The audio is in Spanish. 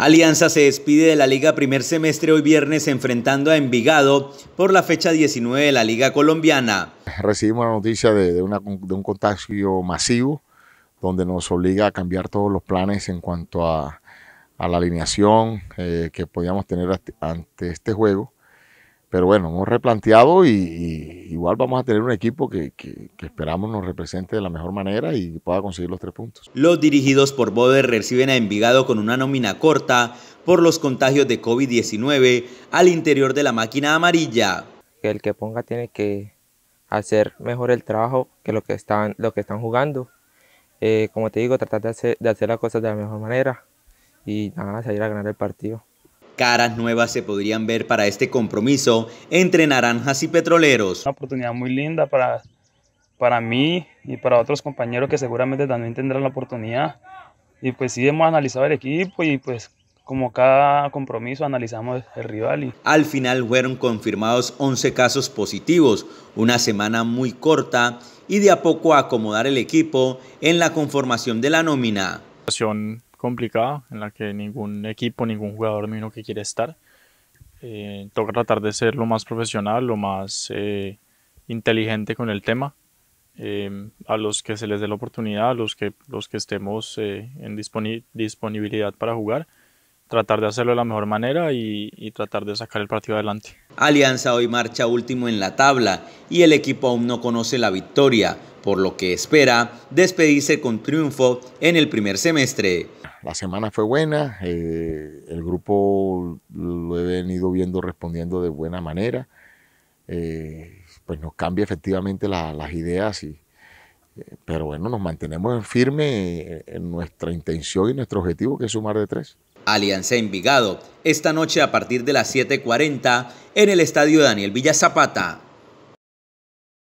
Alianza se despide de la Liga primer semestre hoy viernes enfrentando a Envigado por la fecha 19 de la Liga colombiana. Recibimos la noticia de, un contagio masivo donde nos obliga a cambiar todos los planes en cuanto a, la alineación eh, que podíamos tener ante este juego. Pero bueno, hemos replanteado y igual vamos a tener un equipo que, que, esperamos nos represente de la mejor manera y pueda conseguir los tres puntos. Los dirigidos por Boder reciben a Envigado con una nómina corta por los contagios de COVID-19 al interior de la máquina amarilla. El que ponga tiene que hacer mejor el trabajo que lo que están, lo que están jugando. Eh, como te digo, tratar de hacer, de hacer las cosas de la mejor manera y nada, salir a ganar el partido caras nuevas se podrían ver para este compromiso entre naranjas y petroleros. Una oportunidad muy linda para, para mí y para otros compañeros que seguramente también tendrán la oportunidad. Y pues sí, hemos analizado el equipo y pues como cada compromiso analizamos el rival. Y... Al final fueron confirmados 11 casos positivos, una semana muy corta y de a poco acomodar el equipo en la conformación de la nómina complicada en la que ningún equipo, ningún jugador uno que quiere estar. Eh, toca tratar de ser lo más profesional, lo más eh, inteligente con el tema. Eh, a los que se les dé la oportunidad, a los que, los que estemos en disponibilidad para jugar, tratar de hacerlo de la mejor manera y, y, tratar de sacar el partido adelante. Alianza hoy marcha último en la tabla y el equipo aún no conoce la victoria por lo que espera despedirse con triunfo en el primer semestre. La semana fue buena, eh, el grupo lo he venido viendo respondiendo de buena manera, eh, pues nos cambia efectivamente las ideas, y, eh, pero bueno, nos mantenemos firme en nuestra intención y nuestro objetivo que es sumar de tres. Alianza Envigado, esta noche a partir de las 7.40 en el Estadio Daniel Villa Zapata.